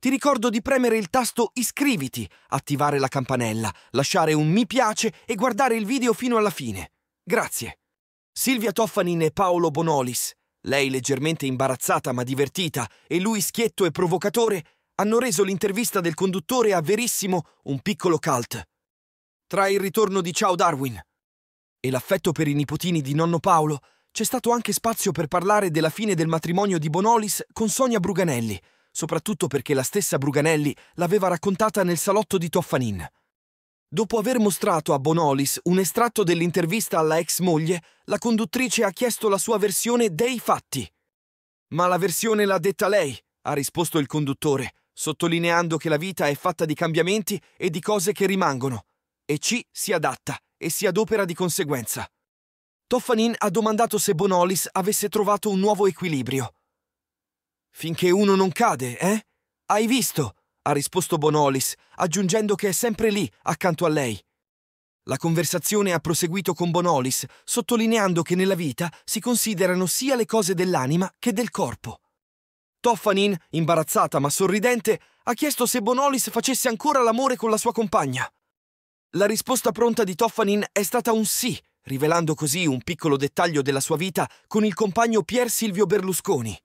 Ti ricordo di premere il tasto iscriviti, attivare la campanella, lasciare un mi piace e guardare il video fino alla fine. Grazie. Silvia Toffanin e Paolo Bonolis, lei leggermente imbarazzata ma divertita e lui schietto e provocatore, hanno reso l'intervista del conduttore a Verissimo un piccolo cult. Tra il ritorno di Ciao Darwin e l'affetto per i nipotini di nonno Paolo, c'è stato anche spazio per parlare della fine del matrimonio di Bonolis con Sonia Bruganelli, soprattutto perché la stessa Bruganelli l'aveva raccontata nel salotto di Toffanin. Dopo aver mostrato a Bonolis un estratto dell'intervista alla ex moglie, la conduttrice ha chiesto la sua versione dei fatti. Ma la versione l'ha detta lei, ha risposto il conduttore, sottolineando che la vita è fatta di cambiamenti e di cose che rimangono, e ci si adatta e si adopera di conseguenza. Toffanin ha domandato se Bonolis avesse trovato un nuovo equilibrio. Finché uno non cade, eh? Hai visto? ha risposto Bonolis, aggiungendo che è sempre lì, accanto a lei. La conversazione ha proseguito con Bonolis, sottolineando che nella vita si considerano sia le cose dell'anima che del corpo. Toffanin, imbarazzata ma sorridente, ha chiesto se Bonolis facesse ancora l'amore con la sua compagna. La risposta pronta di Toffanin è stata un sì, rivelando così un piccolo dettaglio della sua vita con il compagno Pier Silvio Berlusconi.